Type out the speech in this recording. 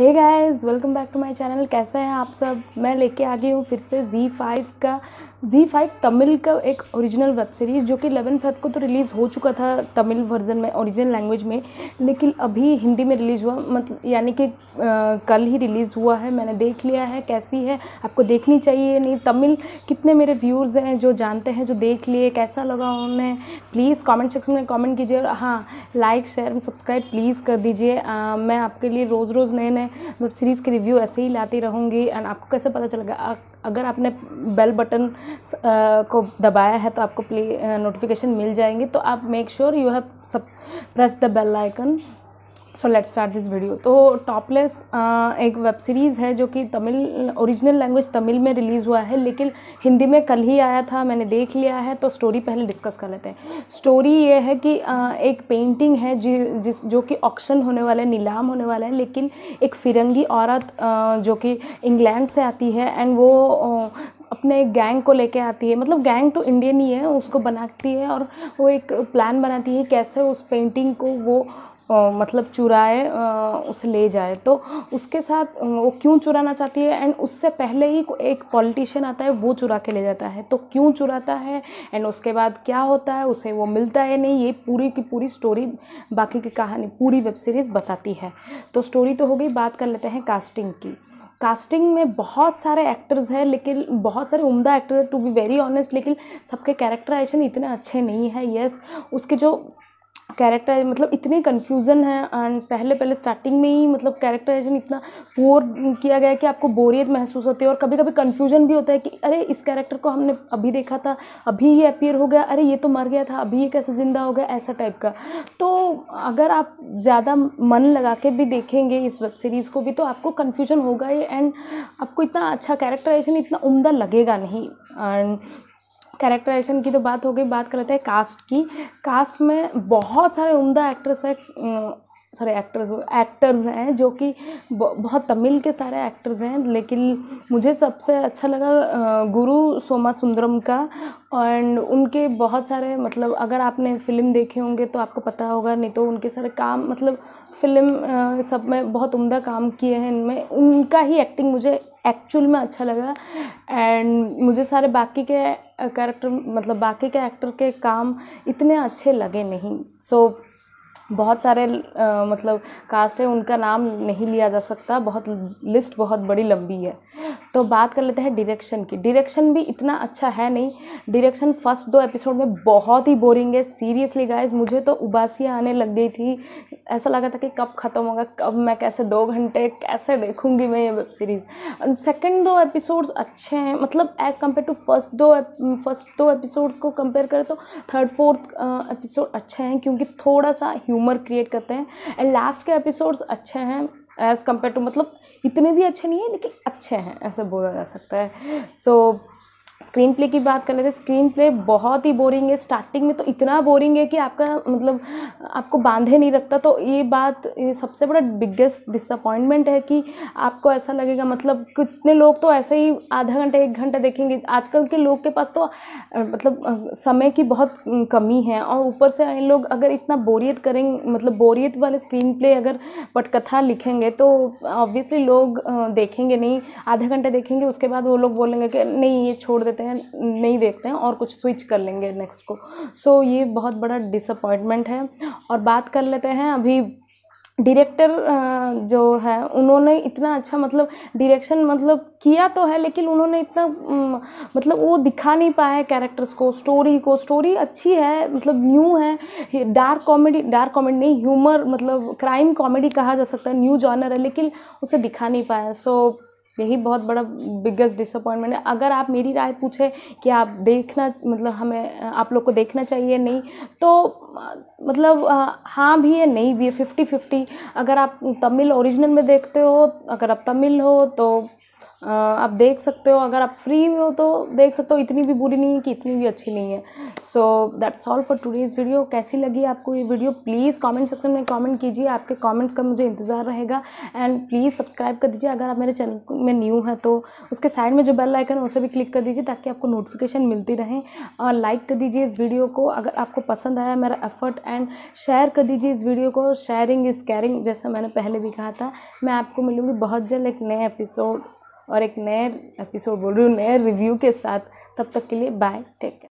hey guys welcome back to my channel कैसा है आप सब मैं लेके आ गई हूँ फिर से जी फाइव का जी फाइव तमिल का एक ओरिजिनल वेब सीरीज़ जो कि इलेवन फाइव को तो रिलीज़ हो चुका था तमिल वर्जन में ओरिजिनल लैंग्वेज में लेकिन अभी हिंदी में रिलीज़ हुआ मतलब यानी कि कल ही रिलीज़ हुआ है मैंने देख लिया है कैसी है आपको देखनी चाहिए नहीं तमिल कितने मेरे व्यूर्स हैं जो जानते हैं जो देख लिए कैसा लगा उन्हें प्लीज़ कॉमेंट सेक्शन में कॉमेंट कीजिए और हाँ लाइक शेयर सब्सक्राइब प्लीज़ कर दीजिए मैं आपके लिए रोज़ रोज़ नए नए वेब सीरीज़ के रिव्यू ऐसे ही लाती रहूँगी एंड आपको कैसे पता चलेगा अगर आपने बेल बटन को दबाया है तो आपको प्ले नोटिफिकेशन मिल जाएंगे तो आप make sure you have sub press the bell icon so let start this video तो टॉपलेस uh, एक वेब सीरीज़ है जो कि तमिल ओरिजिनल लैंग्वेज तमिल में रिलीज़ हुआ है लेकिन हिंदी में कल ही आया था मैंने देख लिया है तो स्टोरी पहले डिस्कस कर लेते हैं स्टोरी ये है कि आ, uh, एक पेंटिंग है जि, जिस जो कि ऑक्शन होने वाला है नीलाम होने वाला है लेकिन एक फिरंगी औरत आ, uh, जो कि इंग्लैंड से आती है एंड वो आ, अपने गैंग को लेके आती है मतलब गैंग तो इंडियन ही है उसको बनाती है और वो एक प्लान बनाती है कैसे उस पेंटिंग को वो मतलब चुराए उसे ले जाए तो उसके साथ वो क्यों चुराना चाहती है एंड उससे पहले ही एक पॉलिटिशियन आता है वो चुरा के ले जाता है तो क्यों चुराता है एंड उसके बाद क्या होता है उसे वो मिलता है नहीं ये पूरी की पूरी स्टोरी बाकी की कहानी पूरी वेब सीरीज़ बताती है तो स्टोरी तो हो गई बात कर लेते हैं कास्टिंग की कास्टिंग में बहुत सारे एक्टर्स हैं लेकिन बहुत सारे उम्दा actor to be very honest लेकिन सबके कैरेक्टराइजेशन इतने अच्छे नहीं है येस उसके जो कैरेक्टर मतलब इतने कन्फ्यूज़न है एंड पहले पहले स्टार्टिंग में ही मतलब कैरेक्टराइजेशन इतना पोर किया गया कि आपको बोरियत महसूस होती है और कभी कभी कन्फ्यूजन भी होता है कि अरे इस कैरेक्टर को हमने अभी देखा था अभी ये अपियर हो गया अरे ये तो मर गया था अभी ये कैसे ज़िंदा हो गया ऐसा टाइप का तो अगर आप ज़्यादा मन लगा के भी देखेंगे इस वेब सीरीज़ को भी तो आपको कन्फ्यूजन होगा ये एंड आपको इतना अच्छा कैरेक्टराइजेशन इतना उमदा लगेगा नहीं एंड कैरेक्टराइजेशन की तो बात हो गई बात करते हैं कास्ट की कास्ट में बहुत सारे उम्दा एक्टर्स है सारे एक्टर्स एक्टर्स हैं जो कि बहुत तमिल के सारे एक्टर्स हैं लेकिन मुझे सबसे अच्छा लगा गुरु सोमा सुंदरम का एंड उनके बहुत सारे मतलब अगर आपने फिल्म देखे होंगे तो आपको पता होगा नहीं तो उनके सारे काम मतलब फिल्म सब में बहुत उम्दा काम किए हैं इनमें उनका ही एक्टिंग मुझे एक्चुअल में अच्छा लगा एंड मुझे सारे बाकी के कैरेक्टर मतलब बाकी के एक्टर के काम इतने अच्छे लगे नहीं सो so, बहुत सारे आ, मतलब कास्ट है उनका नाम नहीं लिया जा सकता बहुत लिस्ट बहुत बड़ी लंबी है तो बात कर लेते हैं डिरेक्शन की डिरेक्शन भी इतना अच्छा है नहीं डिरेक्शन फर्स्ट दो एपिसोड में बहुत ही बोरिंग है सीरियसली गाइज मुझे तो उबासी आने लग गई थी ऐसा लगा था कि कब ख़त्म होगा कब मैं कैसे दो घंटे कैसे देखूँगी मैं ये वेब सीरीज़ सेकेंड दो एपिसोड्स अच्छे हैं मतलब एज़ कम्पेयर टू फर्स्ट दो फर्स्ट दो एपिसोड को कंपेयर करें तो थर्ड फोर्थ एपिसोड अच्छे हैं क्योंकि थोड़ा सा ह्यूमर क्रिएट करते हैं एंड लास्ट के एपिसोड्स अच्छे हैं एज़ कम्पेयर टू मतलब इतने भी अच्छे नहीं हैं लेकिन अच्छे हैं ऐसे बोला जा सकता है सो स्क्रीन प्ले की बात कर लेते हैं स्क्रीन प्ले बहुत ही बोरिंग है स्टार्टिंग में तो इतना बोरिंग है कि आपका मतलब आपको बांधे नहीं रखता तो ये बात ये सबसे बड़ा बिगेस्ट डिसअपॉइंटमेंट है कि आपको ऐसा लगेगा मतलब कितने लोग तो ऐसे ही आधा घंटा एक घंटा देखेंगे आजकल के लोग के पास तो मतलब समय की बहुत कमी है और ऊपर से लोग अगर इतना बोरियत करेंगे मतलब बोरियत वाले स्क्रीन प्ले अगर पटकथा लिखेंगे तो ऑब्वियसली लोग देखेंगे नहीं आधा घंटा देखेंगे उसके बाद वो लोग बोलेंगे कि नहीं ये छोड़ देते हैं नहीं देखते हैं और कुछ स्विच कर लेंगे नेक्स्ट को सो so, ये बहुत बड़ा डिसअपॉइंटमेंट है और बात कर लेते हैं अभी डायरेक्टर जो है उन्होंने इतना अच्छा मतलब डायरेक्शन मतलब किया तो है लेकिन उन्होंने इतना मतलब वो दिखा नहीं पाया है कैरेक्टर्स को स्टोरी को स्टोरी अच्छी है मतलब न्यू है डार्क कॉमेडी डार्क कॉमेडी नहीं ह्यूमर मतलब क्राइम कॉमेडी कहा जा सकता है न्यू जॉनर है लेकिन उसे दिखा नहीं पाया सो so, यही बहुत बड़ा बिगेस्ट डिसअपॉइंटमेंट है अगर आप मेरी राय पूछे कि आप देखना मतलब हमें आप लोग को देखना चाहिए नहीं तो मतलब हाँ भी है नहीं भी है फिफ्टी फिफ्टी अगर आप तमिल ओरिजिनल में देखते हो अगर आप तमिल हो तो आप देख सकते हो अगर आप फ्री में हो तो देख सकते हो इतनी भी बुरी नहीं है कि इतनी भी अच्छी नहीं है so that's all for today's video कैसी लगी आपको ये वीडियो प्लीज़ कमेंट सेक्शन में कमेंट कीजिए आपके कमेंट्स का मुझे इंतज़ार रहेगा एंड प्लीज़ सब्सक्राइब कर दीजिए अगर आप मेरे चैनल में न्यू हैं तो उसके साइड में जो बेल आइकन है उसे भी क्लिक कर दीजिए ताकि आपको नोटिफिकेशन मिलती रहे और लाइक कर दीजिए इस वीडियो को अगर आपको पसंद आया मेरा एफर्ट एंड शेयर कर दीजिए इस वीडियो को शेयरिंग इज़ कैरिंग जैसा मैंने पहले भी कहा था मैं आपको मिलूँगी बहुत जल्द एक नए एपिसोड और एक नए एपिसोड बोल रही हूँ नए रिव्यू के साथ तब तक के लिए बाय टेक केयर